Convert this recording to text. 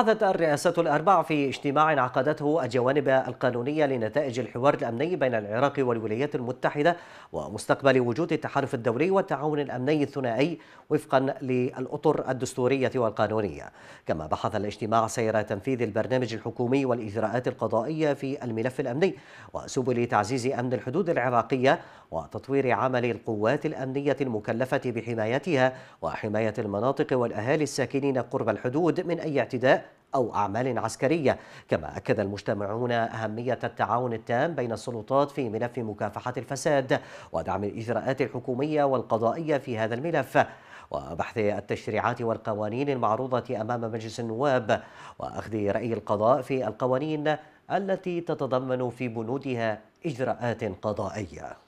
وعدت الرئاسة الأربع في اجتماع عقدته الجوانب القانونية لنتائج الحوار الأمني بين العراق والولايات المتحدة ومستقبل وجود التحالف الدولي والتعاون الأمني الثنائي وفقا للأطر الدستورية والقانونية كما بحث الاجتماع سير تنفيذ البرنامج الحكومي والإجراءات القضائية في الملف الأمني وسبل تعزيز أمن الحدود العراقية وتطوير عمل القوات الأمنية المكلفة بحمايتها وحماية المناطق والأهالي الساكنين قرب الحدود من أي اعتداء أو أعمال عسكرية كما أكد المجتمعون أهمية التعاون التام بين السلطات في ملف مكافحة الفساد ودعم الإجراءات الحكومية والقضائية في هذا الملف وبحث التشريعات والقوانين المعروضة أمام مجلس النواب وأخذ رأي القضاء في القوانين التي تتضمن في بنودها إجراءات قضائية